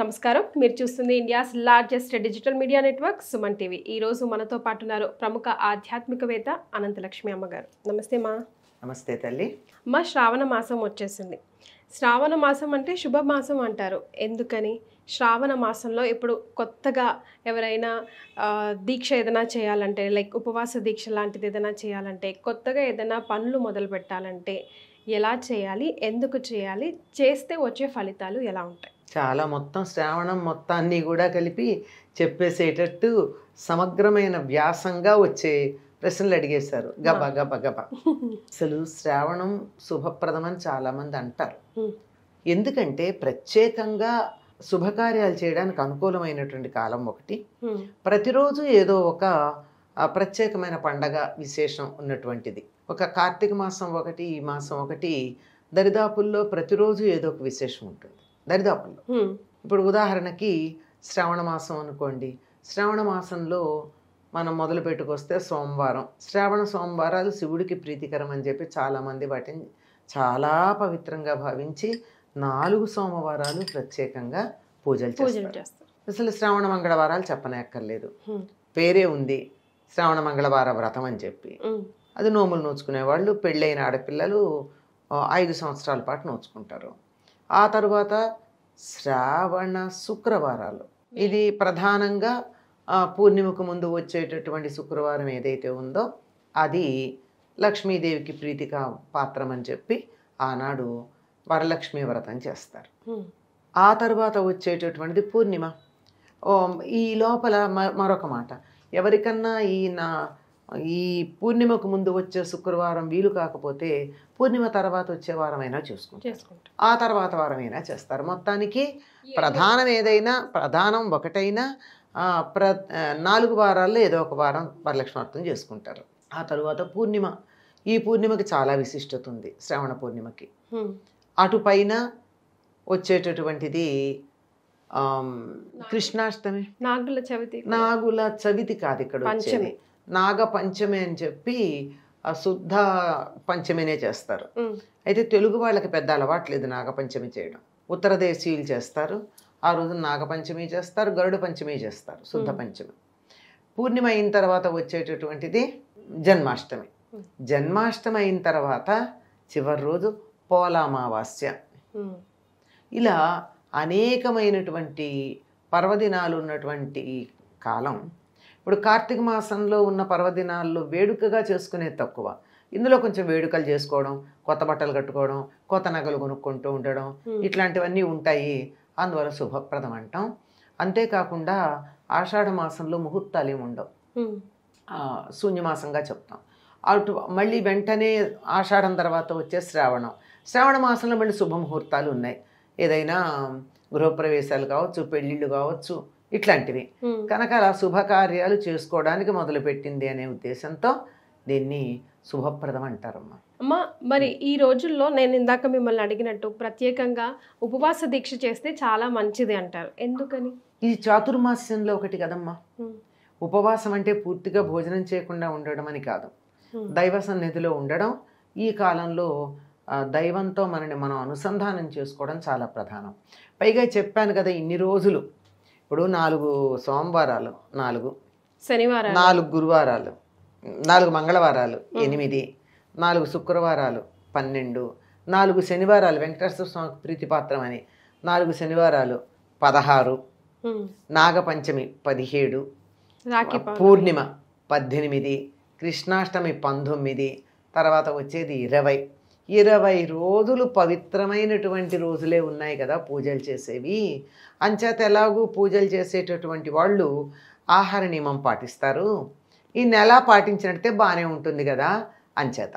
నమస్కారం మీరు చూస్తుంది India's largest digital media network Suman TV ఈరోజు మనతో పాటు ఉన్నారు ప్రముఖ ఆధ్యాత్మికవేత్త అనంతలక్ష్మి అమ్మగారు నమస్తే మా నమస్తే తల్లి మా శ్రావణ మాసం వచ్చేసింది శ్రావణ మాసం అంటే శుభమాసం అంటారు ఎందుకని శ్రావణ మాసంలో ఇప్పుడు కొత్తగా ఎవరైనా దీక్ష ఏదైనా చేయాలంటే లైక్ ఉపవాస దీక్ష లాంటిది ఏదైనా చేయాలంటే కొత్తగా ఏదైనా పనులు మొదలు పెట్టాలంటే ఎలా చేయాలి ఎందుకు చేయాలి చేస్తే వచ్చే ఫలితాలు ఎలా ఉంటాయి చాలా మొత్తం శ్రావణం మొత్తాన్ని కూడా కలిపి చెప్పేసేటట్టు సమగ్రమైన వ్యాసంగా వచ్చే ప్రశ్నలు అడిగేశారు గబ గబ గబ అసలు శ్రావణం శుభప్రదమని చాలామంది అంటారు ఎందుకంటే ప్రత్యేకంగా శుభకార్యాలు చేయడానికి అనుకూలమైనటువంటి కాలం ఒకటి ప్రతిరోజు ఏదో ఒక ప్రత్యేకమైన పండగ విశేషం ఉన్నటువంటిది ఒక కార్తీక మాసం ఒకటి ఈ మాసం ఒకటి దరిదాపుల్లో ప్రతిరోజు ఏదో ఒక విశేషం ఉంటుంది దరిదాపుల్లో ఇప్పుడు ఉదాహరణకి శ్రావణ మాసం అనుకోండి శ్రావణ మాసంలో మనం మొదలు పెట్టుకొస్తే సోమవారం శ్రావణ సోమవారాలు శివుడికి ప్రీతికరం అని చెప్పి చాలామంది వాటిని చాలా పవిత్రంగా భావించి నాలుగు సోమవారాలు ప్రత్యేకంగా పూజలు చేస్తారు అసలు శ్రావణ మంగళవారాలు చెప్పనే అక్కర్లేదు పేరే ఉంది శ్రావణ మంగళవార వ్రతం అని చెప్పి అది నోములు నోచుకునేవాళ్ళు పెళ్ళైన ఆడపిల్లలు ఐదు సంవత్సరాల పాటు నోచుకుంటారు ఆ తర్వాత శ్రావణ శుక్రవారాలు ఇది ప్రధానంగా పూర్ణిమకు ముందు వచ్చేటటువంటి శుక్రవారం ఏదైతే ఉందో అది లక్ష్మీదేవికి ప్రీతిక పాత్రం అని చెప్పి ఆనాడు వరలక్ష్మీ వ్రతం చేస్తారు ఆ తర్వాత వచ్చేటటువంటిది పూర్ణిమ ఈ లోపల మరొక మాట ఎవరికన్నా ఈ నా ఈ పూర్ణిమకు ముందు వచ్చే శుక్రవారం వీలు కాకపోతే పూర్ణిమ తర్వాత వచ్చే వారమైనా చూసుకుంటారు ఆ తర్వాత వారమైనా చేస్తారు మొత్తానికి ప్రధానం ఏదైనా ప్రధానం ఒకటైనా ప్ర నాలుగు వారాల్లో ఏదో ఒక వారం వరలక్ష్మార్థం చేసుకుంటారు ఆ తరువాత పూర్ణిమ ఈ పూర్ణిమకి చాలా విశిష్టత ఉంది శ్రావణ పూర్ణిమకి అటుపైన వచ్చేటటువంటిది కృష్ణాష్టమి నాగుల చవితి నాగుల చవితి కాదు ఇక్కడ నాగ పంచమి అని చెప్పి శుద్ధ పంచమినే చేస్తారు అయితే తెలుగు వాళ్ళకి పెద్ద అలవాటు లేదు నాగపంచమి చేయడం ఉత్తర దేశీయులు చేస్తారు ఆ రోజు నాగపంచమి చేస్తారు గరుడ పంచమి చేస్తారు శుద్ధ పంచమి పూర్ణిమ అయిన తర్వాత వచ్చేటటువంటిది జన్మాష్టమి జన్మాష్టమి అయిన తర్వాత చివరి రోజు పోలామావాస్య ఇలా అనేకమైనటువంటి పర్వదినాలు ఉన్నటువంటి కాలం ఇప్పుడు కార్తీక మాసంలో ఉన్న పర్వదినాల్లో వేడుకగా చేసుకునేది తక్కువ ఇందులో కొంచెం వేడుకలు చేసుకోవడం కొత్త బట్టలు కట్టుకోవడం కొత్త నగలు కొనుక్కుంటూ ఉండడం ఇట్లాంటివన్నీ ఉంటాయి అందువల్ల శుభప్రదం అంటాం అంతేకాకుండా ఆషాఢ మాసంలో ముహూర్తాలు ఏమి ఉండవు శూన్యమాసంగా చెప్తాం అటు మళ్ళీ వెంటనే ఆషాఢం తర్వాత వచ్చే శ్రావణం శ్రావణ మాసంలో మళ్ళీ శుభముహూర్తాలు ఉన్నాయి ఏదైనా గృహప్రవేశాలు కావచ్చు పెళ్ళిళ్ళు కావచ్చు ఇట్లాంటివి కనుక అలా శుభకార్యాలు చేసుకోవడానికి మొదలుపెట్టింది అనే ఉద్దేశంతో దీన్ని శుభప్రదం అంటారమ్మా అమ్మా మరి ఈ రోజుల్లో నేను ఇందాక మిమ్మల్ని అడిగినట్టు ప్రత్యేకంగా ఉపవాస దీక్ష చేస్తే చాలా మంచిది అంటారు ఎందుకని ఇది చాతుర్మాస్యంలో ఒకటి కదమ్మా ఉపవాసం అంటే పూర్తిగా భోజనం చేయకుండా ఉండడం అని కాదు దైవ సన్నిధిలో ఉండడం ఈ కాలంలో దైవంతో మనని మనం అనుసంధానం చేసుకోవడం చాలా ప్రధానం పైగా చెప్పాను కదా ఇన్ని రోజులు ఇప్పుడు నాలుగు సోమవారాలు నాలుగు శనివారం నాలుగు గురువారాలు నాలుగు మంగళవారాలు ఎనిమిది నాలుగు శుక్రవారాలు పన్నెండు నాలుగు శనివారాలు వెంకటేశ్వర స్వామి ప్రీతిపాత్రం అని నాలుగు శనివారాలు పదహారు నాగపంచమి పదిహేడు పూర్ణిమ పద్దెనిమిది కృష్ణాష్టమి పంతొమ్మిది తర్వాత వచ్చేది ఇరవై ఇరవై రోజులు పవిత్రమైనటువంటి రోజులే ఉన్నాయి కదా పూజలు చేసేవి అంచేత ఎలాగూ పూజలు చేసేటటువంటి వాళ్ళు ఆహార నియమం పాటిస్తారు ఈ నెల పాటించినట్టే బాగానే ఉంటుంది కదా అంచేత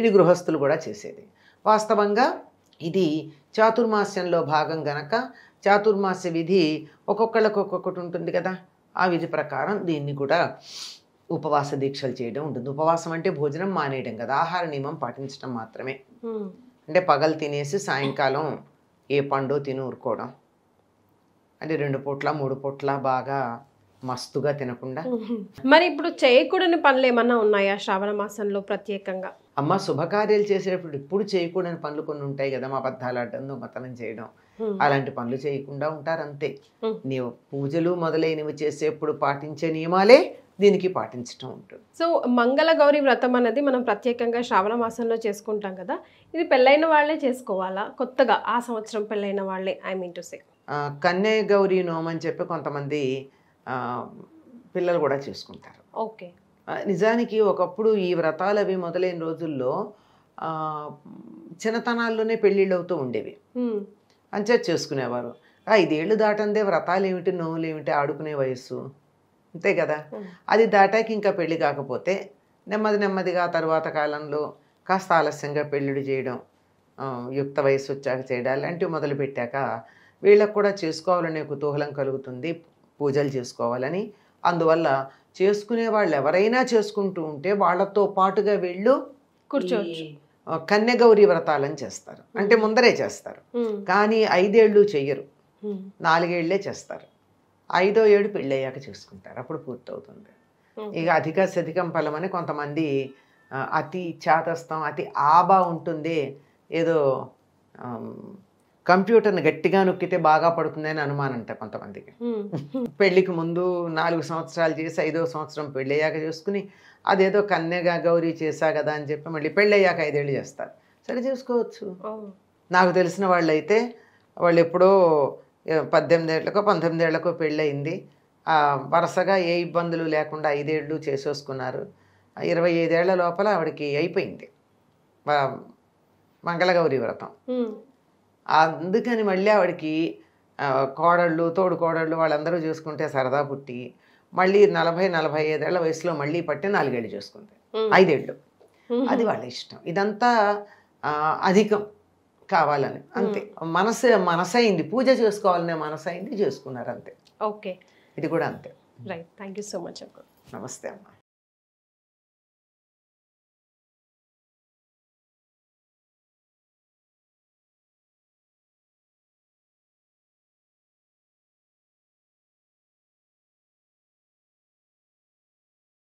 ఇది గృహస్థులు కూడా చేసేది వాస్తవంగా ఇది చాతుర్మాస్యంలో భాగం గనక చాతుర్మాస్య విధి ఒక్కొక్కళ్ళకి ఒక్కొక్కటి ఉంటుంది కదా ఆ విధి ప్రకారం దీన్ని కూడా ఉపవాస దీక్షలు చేయడం ఉంటుంది ఉపవాసం అంటే భోజనం మానేయడం కదా ఆహార నియమం పాటించడం మాత్రమే అంటే పగలు తినేసి సాయంకాలం ఏ పండు తిని ఊరుకోవడం అంటే రెండు పూట్ల మూడు పూట్ల బాగా మస్తుగా తినకుండా మరి ఇప్పుడు చేయకూడని పనులు ఏమన్నా ఉన్నాయా శ్రావణ మాసంలో ప్రత్యేకంగా అమ్మ శుభకార్యాలు చేసేటప్పుడు ఇప్పుడు చేయకూడని పనులు కొన్ని ఉంటాయి కదా మా అబద్ధాలు ఆడడం దొంగతనం చేయడం అలాంటి పనులు చేయకుండా ఉంటారు అంతే నీవు పూజలు మొదలైనవి చేసేప్పుడు పాటించే నియమాలే దీనికి పాటించడం ఉంటుంది సో మంగళ గౌరి వ్రతం అన్నది మనం ప్రత్యేకంగా శ్రావణ మాసంలో చేసుకుంటాం కదా ఇది పెళ్ళైన వాళ్ళే చేసుకోవాలా కొత్తగా ఆ సంవత్సరం పెళ్ళైన వాళ్ళే ఐ మీన్ టు సే కన్నే గౌరీ నోమ్ అని చెప్పి కొంతమంది పిల్లలు కూడా చేసుకుంటారు ఓకే నిజానికి ఒకప్పుడు ఈ వ్రతాలు అవి మొదలైన రోజుల్లో చిన్నతనాల్లోనే పెళ్ళిళ్ళు అవుతూ ఉండేవి అంచేది చేసుకునేవారు ఐదేళ్ళు దాటందే వ్రతాలు ఏమిటి నోములు ఏమిటి ఆడుకునే వయస్సు అంతే కదా అది దాటాక ఇంకా పెళ్ళి కాకపోతే నెమ్మది నెమ్మదిగా తర్వాత కాలంలో కాస్త ఆలస్యంగా పెళ్ళిళ్ళు చేయడం యుక్త వయసు వచ్చాక చేయడం అలాంటివి మొదలుపెట్టాక వీళ్ళకు కూడా చేసుకోవాలనే కుతూహలం కలుగుతుంది పూజలు చేసుకోవాలని అందువల్ల చేసుకునే వాళ్ళు ఎవరైనా చేసుకుంటూ ఉంటే వాళ్ళతో పాటుగా వీళ్ళు కూర్చోవచ్చు కన్యగౌరీ వ్రతాలని చేస్తారు అంటే ముందరే చేస్తారు కానీ ఐదేళ్ళు చెయ్యరు నాలుగేళ్లే చేస్తారు ఐదో ఏడు పెళ్ళయ్యాక చూసుకుంటారు అప్పుడు పూర్తవుతుంది ఇక అధిక శతికం ఫలమని కొంతమంది అతి చేతస్థం అతి ఆబా ఉంటుంది ఏదో కంప్యూటర్ని గట్టిగా నొక్కితే బాగా పడుతుంది అని అంట కొంతమందికి పెళ్లికి ముందు నాలుగు సంవత్సరాలు చేసి ఐదో సంవత్సరం పెళ్ళయ్యాక చూసుకుని అదేదో కన్యగా గౌరీ చేశా కదా అని చెప్పి మళ్ళీ పెళ్ళయ్యాక ఐదేళ్ళు చేస్తారు సరే చూసుకోవచ్చు నాకు తెలిసిన వాళ్ళైతే వాళ్ళు ఎప్పుడో పద్దెనిమిదేళ్లకో పంతొమ్మిదేళ్లకో పెళ్ళయింది వరుసగా ఏ ఇబ్బందులు లేకుండా ఐదేళ్ళు చేసేసుకున్నారు ఇరవై ఐదేళ్ల లోపల ఆవిడకి అయిపోయింది మంగళగౌరి వ్రతం అందుకని మళ్ళీ ఆవిడకి కోడళ్ళు తోడు కోడళ్ళు వాళ్ళందరూ చూసుకుంటే సరదా పుట్టి మళ్ళీ నలభై నలభై ఐదేళ్ల వయసులో మళ్ళీ పట్టి నాలుగేళ్ళు చూసుకుంది ఐదేళ్ళు అది వాళ్ళ ఇష్టం ఇదంతా అధికం కావాలని అంతే మనసు మనసైంది పూజ చేసుకోవాలనే మనసైంది చేసుకున్నారు అంతే ఓకే ఇది కూడా అంతే right thank you so much అమ్మ నమస్తే అమ్మ